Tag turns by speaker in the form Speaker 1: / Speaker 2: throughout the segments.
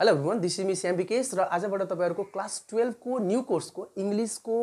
Speaker 1: hello everyone this is me am Vikesh र आजबाट तपाईँहरूको क्लास टुवेल्भको न्यू कोर्सको इङ्ग्लिसको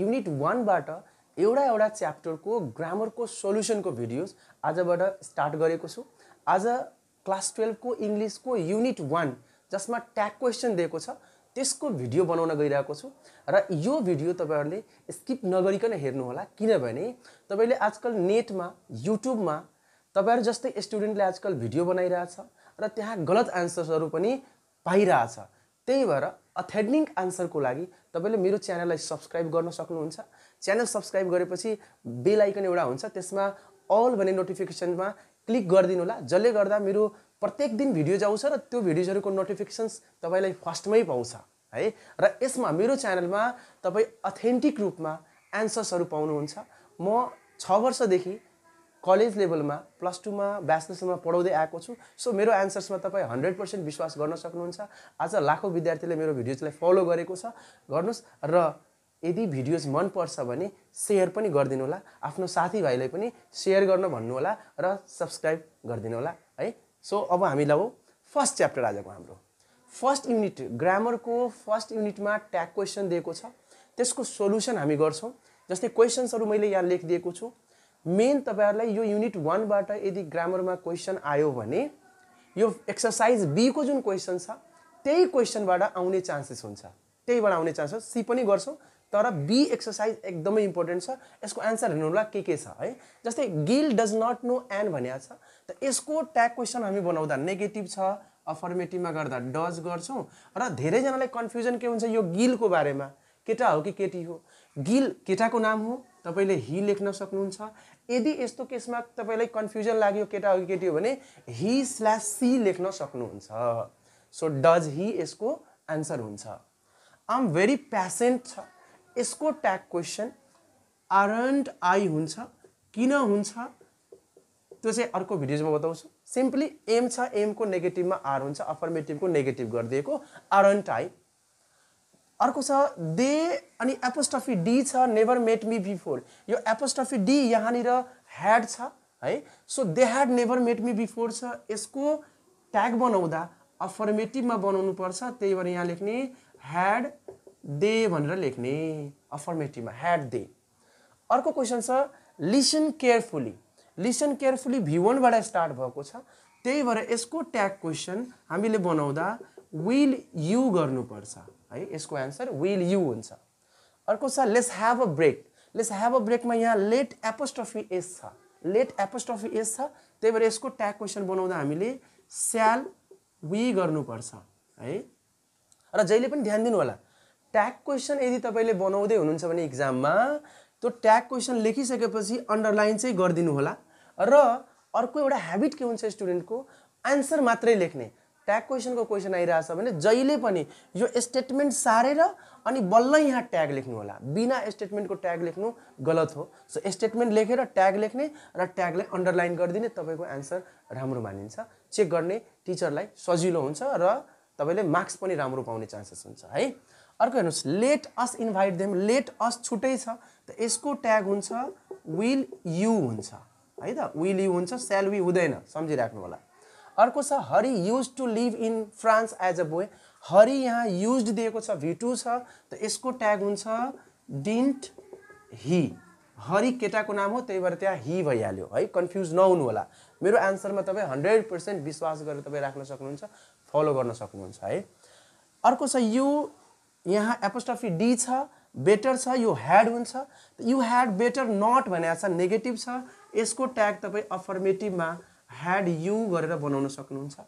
Speaker 1: युनिट वानबाट एउटा एउटा च्याप्टरको ग्रामरको सोल्युसनको भिडियोज आजबाट स्टार्ट गरेको छु आज क्लास टुवेल्भको इङ्ग्लिसको युनिट वान जसमा ट्याग क्वेसन दिएको छ त्यसको भिडियो बनाउन गइरहेको छु र यो भिडियो तपाईँहरूले स्किप नगरिकन हेर्नुहोला किनभने तपाईँले आजकल नेटमा युट्युबमा तपाईँहरू जस्तै स्टुडेन्टले आजकल भिडियो बनाइरहेछ र त्यहाँ गलत आन्सर्सहरू पनि पाइरहेछ त्यही भएर अथेन्टिक आन्सरको लागि तपाईँले मेरो च्यानललाई सब्सक्राइब गर्न सक्नुहुन्छ च्यानल सब्सक्राइब गरेपछि बेल आइकन एउटा हुन्छ त्यसमा अल भन्ने नोटिफिकेसनमा क्लिक गरिदिनु होला जसले गर्दा मेरो प्रत्येक दिन भिडियोज आउँछ र त्यो भिडियोजहरूको नोटिफिकेसन्स तपाईँलाई फर्स्टमै पाउँछ है र यसमा मेरो च्यानलमा तपाईँ अथेन्टिक रूपमा एन्सर्सहरू पाउनुहुन्छ म छ वर्षदेखि कलेज लेभलमा प्लस टूमा ब्याचलर्समा पढाउँदै आएको छु सो मेरो एन्सर्समा तपाईँ हन्ड्रेड पर्सेन्ट विश्वास गर्न सक्नुहुन्छ आज लाखौँ विद्यार्थीले मेरो भिडियोजलाई फलो गरेको छ गर्नुहोस् र यदि भिडियोज मनपर्छ भने सेयर पनि गरिदिनु होला आफ्नो साथीभाइलाई पनि सेयर गर्न भन्नुहोला र सब्सक्राइब गरिदिनु होला है सो अब हामी हो फर्स्ट च्याप्टर आजको हाम्रो फर्स्ट युनिट ग्रामरको फर्स्ट युनिटमा ट्याग क्वेसन दिएको छ त्यसको सोल्युसन हामी गर्छौँ जस्तै क्वेसन्सहरू मैले यहाँ लेखिदिएको छु मेन तपाईँहरूलाई यो युनिट वानबाट यदि ग्रामरमा क्वेसन आयो भने यो एक्सर्साइज बीको जुन क्वेसन छ त्यही क्वेसनबाट आउने चान्सेस हुन्छ त्यहीबाट आउने चान्सेस सी पनि गर्छौँ तर बी एक्सर्साइज एकदमै इम्पोर्टेन्ट छ यसको एन्सर होला के के छ है जस्तै Gill does not know Ann भनिएको छ त यसको ट्याग क्वेसन हामी बनाउँदा नेगेटिभ छ अफर्मेटिभमा गर्दा डज गर्छौँ र धेरैजनालाई कन्फ्युजन के हुन्छ यो गिलको बारेमा केटा हो कि केटी हो गिल केटाको नाम हो तपाईँले हि लेख्न सक्नुहुन्छ यदि यस्तो केसमा तपाईँलाई कन्फ्युजन लाग्यो केटा हो केटी हो भने हि स्ल्यास सी लेख्न सक्नुहुन्छ सो डज हि यसको आन्सर हुन्छ आम भेरी प्यासेन्ट छ यसको ट्याग क्वेसन आरन्ट आई हुन्छ किन हुन्छ त्यो चाहिँ अर्को भिडियोजमा बताउँछु सिम्पली एम छ एमको नेगेटिभमा आर हुन्छ अफर्मेटिभको नेगेटिभ गरिदिएको आरन्ट आई अर्को छ दे अनि एपोस्टफी डी छ नेभर मेट मी बिफोर यो एपोस्टफी डी यहाँनिर ह्याड छ है so they had never met me before छ यसको ट्याग बनाउँदा अफर्मेटिभमा बनाउनु पर्छ त्यही भएर यहाँ लेख्ने ह्याड दे भनेर लेख्ने अफर्मेटिभमा ह्याड दे अर्को क्वेसन छ लिसन केयरफुली लिसन केयरफुली भी वानबाट स्टार्ट भएको छ त्यही भएर यसको ट्याग क्वेसन हामीले बनाउँदा विल यु गर्नुपर्छ है यसको एन्सर विल यु हुन्छ अर्को छ let's have a break let's have a ब्रेकमा यहाँ लेट एपोस्ट्रफी एस छ लेट एपोस्ट्रफी एस छ त्यही भएर यसको ट्याग क्वेसन बनाउँदा हामीले स्याल वी गर्नुपर्छ है र जहिले पनि ध्यान दिनु होला ट्याग क्वेसन यदि तपाईँले बनाउँदै हुनुहुन्छ भने इक्जाममा त्यो ट्याग क्वेसन लेखिसकेपछि अन्डरलाइन चाहिँ गरिदिनु होला र अर्को एउटा हेबिट के हुन्छ स्टुडेन्टको एन्सर मात्रै लेख्ने ट्याग क्वेसनको क्वेसन आइरहेछ भने जहिले पनि यो स्टेटमेन्ट सारेर अनि बल्ल यहाँ ट्याग लेख्नु होला बिना स्टेटमेन्टको ट्याग लेख्नु गलत हो सो स्टेटमेन्ट लेखेर ट्याग लेख्ने र ट्यागलाई अन्डरलाइन गरिदिने तपाईँको एन्सर राम्रो मानिन्छ चेक गर्ने टिचरलाई सजिलो हुन्छ र तपाईँले मार्क्स पनि राम्रो पाउने चान्सेस हुन्छ है अर्को हेर्नुहोस् let us invite them let us छुट्टै छ त यसको ट्याग हुन्छ विल यु हुन्छ है त विल यु हुन्छ स्यालवी हुँदैन सम्झिराख्नु होला अर्को छ Hari used to live in France as a boy Hari यहाँ युज दिएको छ भिटु छ त यसको ट्याग हुन्छ डिन्ट हि हरि केटाको नाम हो त्यही भएर त्यहाँ हि भइहाल्यो है कन्फ्युज नहुनु होला मेरो आन्सरमा तपाईँ हन्ड्रेड पर्सेन्ट विश्वास गरेर तपाईँ राख्न सक्नुहुन्छ फलो गर्न सक्नुहुन्छ है अर्को छ यु यहाँ एपोस्टफी डी छ बेटर छ यु ह्याड हुन्छ यु ह्याड बेटर नट भनेको छ नेगेटिभ छ यसको ट्याग तपाईँ अफर्मेटिभमा ह्याड यु गरेर बनाउन सक्नुहुन्छ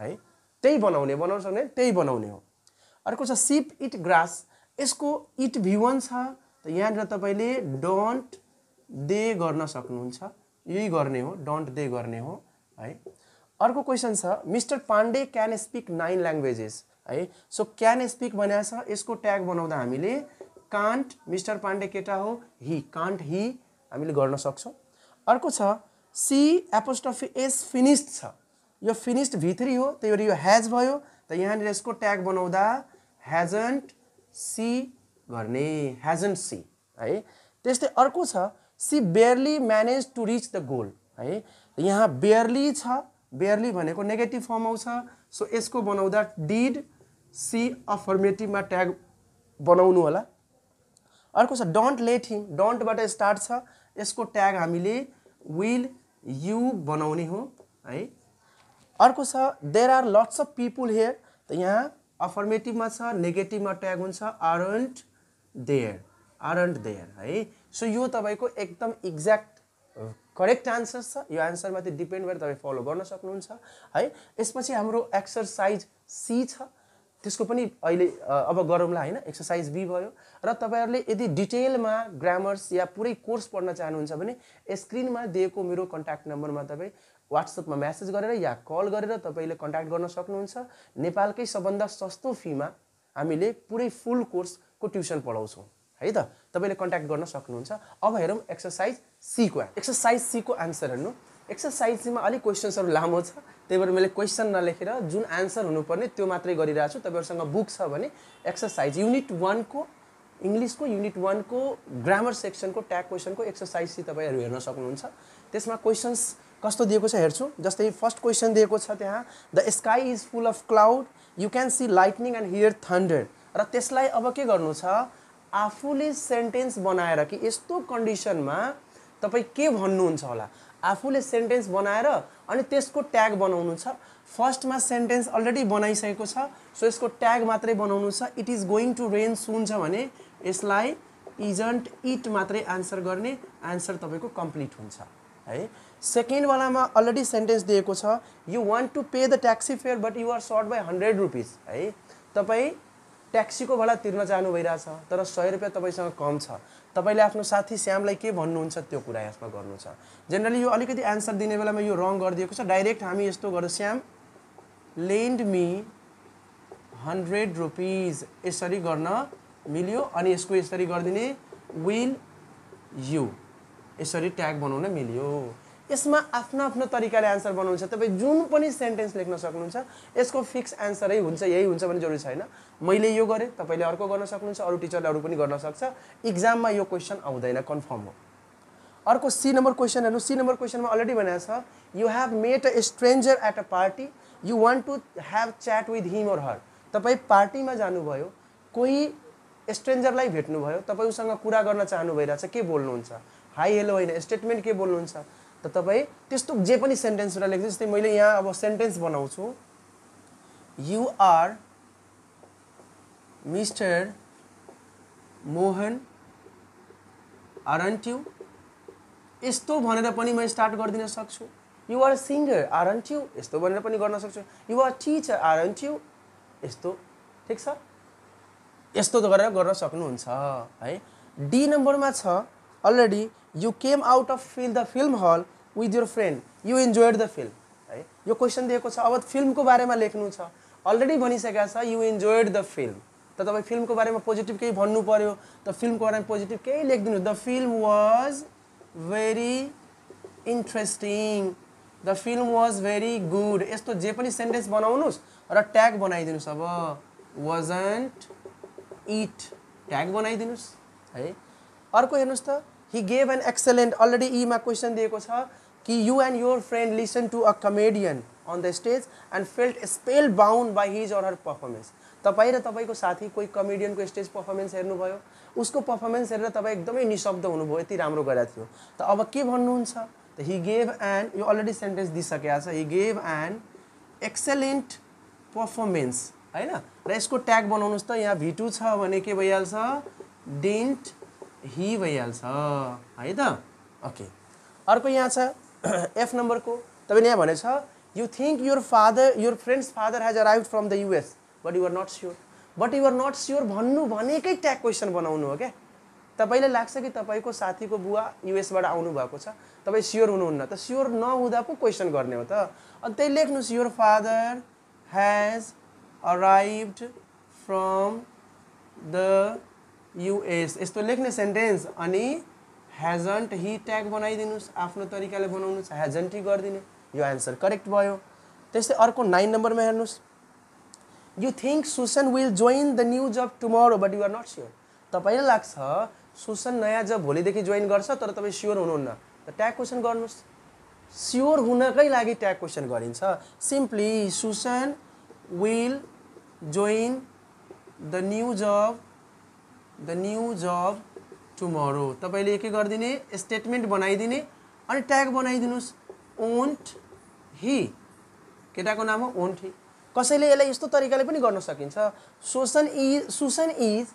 Speaker 1: है त्यही बनाउने बनाउन सक्ने त्यही बनाउने हो अर्को छ सिप इट ग्रास यसको इट भी छ त यहाँनिर तपाईँले डन्ट दे गर्न सक्नुहुन्छ यही गर्ने हो डन्ट दे गर्ने हो है अर्को क्वेसन छ mister Pandey can speak nine languages है सो क्यान स्पिक भनेको छ यसको ट्याग बनाउँदा हामीले कान्ट मिस्टर पाण्डे केटा हो हि कान्ट हि हामीले गर्न सक्छौँ अर्को छ सी एपोस्टफी एस फिनिस्ड छ यो फिनिस्ड भित्री हो त्यही भएर यो ह्याज भयो त यहाँनिर यसको ट्याग बनाउँदा ह्याजन्ट सी गर्ने ह्याजन्ट सी है त्यस्तै अर्को छ she barely manage to reach the goal है यहाँ बेयरली छ बेयरली भनेको नेगेटिभ फर्म आउँछ सो यसको बनाउँदा डिड सी अफर्मेटिभमा ट्याग बनाउनु होला अर्को छ डोन्ट लेट हिम डोन्टबाट स्टार्ट छ यसको ट्याग हामीले विल यु बनाउने हो है अर्को छ there are lots of people here त यहाँ अफर्मेटिभमा छ नेगेटिभमा ट्याग हुन्छ आरन्ट देयर आरन्ट देयर है सो यो तपाईँको एकदम एक्ज्याक्ट करेक्ट आन्सर छ यो आन्सरमा डिपेन्ड गरेर तपाईँ फलो गर्न सक्नुहुन्छ है यसपछि हाम्रो एक्सर्साइज सी छ त्यसको पनि अहिले अब गरौँला होइन एक्सर्साइज बी भयो र तपाईँहरूले यदि डिटेलमा ग्रामर्स या पुरै कोर्स पढ्न चाहनुहुन्छ भने स्क्रिनमा दिएको मेरो कन्ट्याक्ट नम्बरमा तपाईँ वाट्सएपमा म्यासेज गरेर या कल गरेर तपाईँले कन्ट्याक्ट गर्न सक्नुहुन्छ नेपालकै सबभन्दा सस्तो फीमा हामीले पुरै फुल कोर्सको ट्युसन पढाउँछौँ है त तपाईँले कन्ट्याक्ट गर्न सक्नुहुन्छ अब हेरौँ एक्सर्साइज सीको एक्सर्साइज सीको आन्सर हेर्नु एक्सर्साइजमा अलिक क्वेसन्सहरू लामो छ त्यही भएर मैले क्वेसन नलेखेर जुन आन्सर हुनुपर्ने त्यो मात्रै गरिरहेको छु तपाईँहरूसँग बुक छ भने एक्सर्साइज युनिट वानको इङ्ग्लिसको युनिट वानको ग्रामर सेक्सनको ट्याग क्वेसनको एक्सर्साइज चाहिँ तपाईँहरू हेर्न सक्नुहुन्छ त्यसमा क्वेसन्स कस्तो दिएको छ हेर्छु जस्तै फर्स्ट क्वेसन दिएको छ त्यहाँ the sky is full of cloud you can see lightning and hear thunder र त्यसलाई अब के गर्नु छ आफूले सेन्टेन्स बनाएर कि यस्तो कन्डिसनमा तपाईँ के भन्नुहुन्छ होला आफूले सेन्टेन्स बनाएर अनि त्यसको ट्याग बनाउनु छ फर्स्टमा सेन्टेन्स अलरेडी बनाइसकेको छ सो यसको ट्याग मात्रै बनाउनु छ it is going to rain soon छ भने यसलाई इजन्ट इट मात्रै आन्सर गर्ने आन्सर तपाईँको कम्प्लिट हुन्छ है सेकेन्डवालामा अलरेडी सेन्टेन्स दिएको छ you want to pay the taxi fare but you are short by hundred rupees है तपाईँ ट्याक्सीको भाडा तिर्न चाहनु भइरहेछ तर सय रुपियाँ तपाईँसँग कम छ तपाईँले आफ्नो साथी श्यामलाई के भन्नुहुन्छ त्यो कुरा यसमा गर्नु छ जेनरली यो अलिकति एन्सर दिने बेलामा यो रङ गरिदिएको छ डाइरेक्ट हामी यस्तो गरौँ Shyam lend me hundred rupees यसरी गर्न मिल्यो अनि यसको यसरी गरिदिने विल यु यसरी ट्याग बनाउन मिल्यो यसमा आफ्नो आफ्नो तरिकाले आन्सर बनाउनुहुन्छ तपाईँ जुन पनि सेन्टेन्स लेख्न सक्नुहुन्छ यसको फिक्स एन्सरै हुन्छ यही हुन्छ भने जरुरी छैन मैले यो गरेँ तपाईँले अर्को गर्न सक्नुहुन्छ अरू टिचरले अरू पनि गर्न सक्छ इक्जाममा यो क्वेसन आउँदैन कन्फर्म हो अर्को सी नम्बर क्वेसन हेर्नु सी नम्बर क्वेसनमा अलरेडी भनेको छ you have met a stranger at a party you want to have chat with him or her तपाईँ पार्टीमा जानुभयो कोही स्ट्रेन्जरलाई भेट्नुभयो तपाईँ उसँग कुरा गर्न चाहनु भइरहेछ के बोल्नुहुन्छ हाई हेलो होइन स्टेटमेन्ट के बोल्नुहुन्छ त तपाईँ त्यस्तो जे पनि सेन्टेन्सहरू लेख्छु जस्तै मैले यहाँ अब सेन्टेन्स बनाउँछु युआर मिस्टर मोहन आरन्ट्यु यस्तो भनेर पनि म स्टार्ट गरिदिन सक्छु युआर सिङ्गर आरन्ट्यु यस्तो भनेर पनि गर्न सक्छु युआर टिचर आरन्ट्यु यस्तो ठिक छ यस्तो गरेर गर्न सक्नुहुन्छ है डी नम्बरमा छ already you came out of fill the film hall with your friend you enjoyed the film है यो क्वेसन दिएको छ अब फिल्मको बारेमा लेख्नु छ अलरेडी भनिसकेको छ यु इन्जोयड द फिल्म त तपाईँ फिल्मको बारेमा पोजिटिभ केही भन्नु पऱ्यो त फिल्मको बारेमा पोजिटिभ केही लेखिदिनु the film was very interesting the film was very good यस्तो जे पनि सेन्टेन्स बनाउनुहोस् र ट्याग बनाइदिनुहोस् अब वाजन्ट इट ट्याग बनाइदिनुहोस् है अर्को हेर्नुहोस् त he gave an excellent already यीमा क्वेसन दिएको छ कि you and your friend listen to a comedian on the stage and felt spellbound by his or her performance तपाईँ र तपाईँको साथी कोही कमेडियनको स्टेज पर्फर्मेन्स हेर्नुभयो उसको पर्फर्मेन्स हेरेर तपाईँ एकदमै निशब्द हुनुभयो यति राम्रो गरेको थियो त अब के भन्नुहुन्छ त हि गेभ एन्ड यो अलरेडी सेन्टेन्स दिइसकेको छ he gave and excellent performance होइन र यसको ट्याग बनाउनुहोस् त यहाँ भिटु छ भने के भइहाल्छ डेन्ट हि भइहाल्छ है त ओके अर्को यहाँ छ एफ नम्बरको तपाईँले यहाँ भनेछ you think your father your friends father has arrive from the US but you're not sure but you're not sure भन्नु भनेकै ट्याग क्वेसन बनाउनु हो क्या तपाईँलाई लाग्छ कि तपाईँको साथीको बुवा युएसबाट आउनुभएको छ तपाईँ स्योर हुनुहुन्न त स्योर नहुँदा पो क्वेसन गर्ने हो त अनि त्यही लेख्नुहोस् your father has arrive from the US यस्तो लेख्ने सेन्टेन्स अनि ह्याजन्ट हि ट्याग बनाइदिनुहोस् आफ्नो तरिकाले बनाउनुहोस् ह्याजन्ट हि गरिदिने यो एन्सर करेक्ट भयो त्यस्तै अर्को नाइन नम्बरमा हेर्नुहोस् you think Susan will join the new job tomorrow but you're not sure तपाईँलाई लाग्छ सुसन नयाँ जब भोलिदेखि जोइन गर्छ तर तपाईँ स्योर हुनुहुन्न त ट्याग क्वेसन गर्नुहोस् स्योर हुनकै लागि ट्याग क्वेसन गरिन्छ simply Susan will join the new job the new job tomorrow तपाईँले के गरिदिने स्टेटमेन्ट बनाइदिने अनि ट्याग बनाइदिनुहोस् ओन्ट हि केटाको नाम हो ओन्ट हि कसैले यसलाई यस्तो तरिकाले पनि गर्न सकिन्छ Susan is Susan is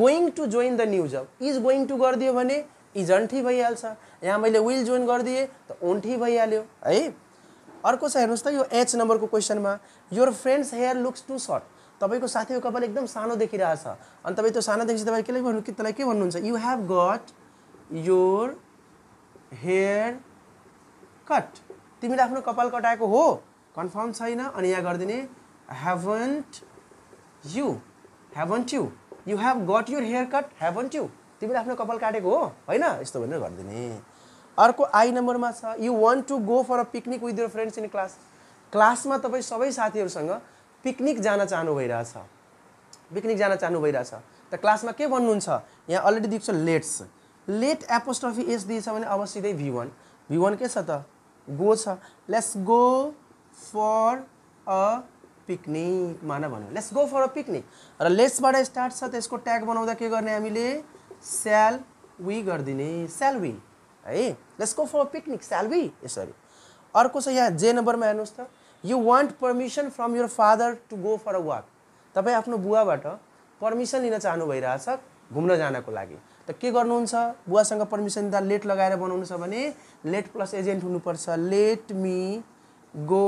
Speaker 1: going to join the new job is going to गरिदियो भने इज अन्ठी भइहाल्छ यहाँ मैले विल जोइन गरिदिएँ त ओन्ठी भइहाल्यो है अर्को छ हेर्नुहोस् त यो एच नम्बरको क्वेसनमा your friends hair looks to short तपाईँको साथीको कपाल एकदम सानो देखिरहेछ अनि तपाईँ त्यो सानो देखेपछि तपाईँ केले भन्नु कि तँलाई के भन्नुहुन्छ you have got your hair cut तिमीले आफ्नो कपाल कटाएको हो कन्फर्म छैन अनि यहाँ गरिदिने haven't you haven't you you have got your hair cut haven't you तिमीले आफ्नो कपाल काटेको हो होइन यस्तो भनेर गरिदिने अर्को आई नम्बरमा छ you want to go for a picnic with your friends in class क्लासमा तपाईँ सबै साथीहरूसँग पिकनिक जान चाहनु भइरहेछ पिकनिक जान चाहनु भइरहेछ त क्लासमा के भन्नुहुन्छ यहाँ अलरेडी दिएको छ लेट्स लेट एपोस्ट्रफी एस दिएछ भने अब सिधै भी वान भी वान के छ त गो छ let's go for a picnic मान भन्यो let's go for a picnic र लेट्सबाट स्टार्ट छ त्यसको ट्याग बनाउँदा के गर्ने हामीले स्याल वी गरिदिने स्याल वी है let's go for a picnic shall we यसरी अर्को छ यहाँ जे नम्बरमा हेर्नुहोस् त you want permission from your father to go for a walk तपाईँ आफ्नो बुवाबाट पर्मिसन लिन चाहनु भइरहेछ घुम्न जानको लागि त के गर्नुहुन्छ बुवासँग पर्मिसन त लेट लगाएर बनाउनु छ भने लेट प्लस एजेन्ट हुनुपर्छ let me go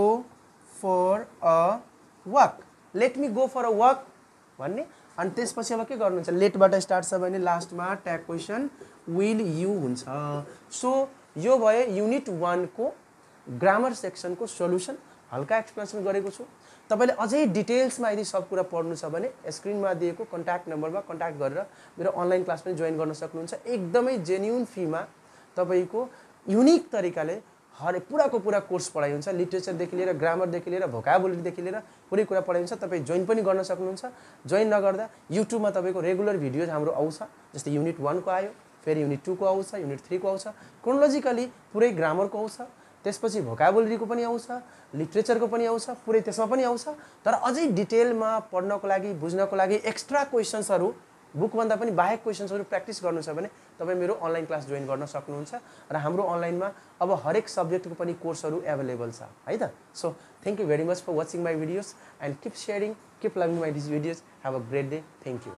Speaker 1: for a walk let me go for a walk भन्ने अनि त्यसपछि अब के गर्नुहुन्छ लेटबाट स्टार्ट छ भने लास्टमा ट्याग क्वेसन विल यु हुन्छ सो यो भयो युनिट वानको ग्रामर सेक्सनको सोल्युसन हल्का एक्सप्लेनेसन गरेको छु तपाईँले अझै डिटेल्समा यदि सब कुरा पढ्नु छ भने स्क्रिनमा दिएको कन्ट्याक्ट नम्बरमा कन्ट्याक्ट गरेर मेरो अनलाइन क्लास पनि जोइन गर्न सक्नुहुन्छ एकदमै जेन्युन फीमा तपाईँको युनिक तरिकाले हरेक पुराको पुरा कोर्स पढाइ हुन्छ लिट्रेचरदेखि लिएर ग्रामरदेखि लिएर भोकाबुलरीदेखि लिएर पुरै कुरा पढाइ हुन्छ तपाईँ जोइन पनि गर्न सक्नुहुन्छ जोइन नगर्दा युट्युबमा तपाईँको रेगुलर भिडियोज हाम्रो आउँछ जस्तै युनिट वानको आयो फेरि युनिट टूको आउँछ युनिट थ्रीको आउँछ क्रोनोलोजिकली पुरै ग्रामरको आउँछ त्यसपछि भोकाबुलरीको पनि आउँछ लिट्रेचरको पनि आउँछ पुरै त्यसमा पनि आउँछ तर अझै डिटेलमा पढ्नको लागि बुझ्नको लागि एक्स्ट्रा क्वेसन्सहरू बुकभन्दा पनि बाहेक क्वेसन्सहरू प्र्याक्टिस गर्नु छ भने तपाईँ मेरो अनलाइन क्लास जोइन गर्न सक्नुहुन्छ र हाम्रो अनलाइनमा अब हरेक सब्जेक्टको पनि कोर्सहरू एभाइलेबल छ है त so thank you very much for watching my videos and keep sharing keep loving my these videos have a great day thank you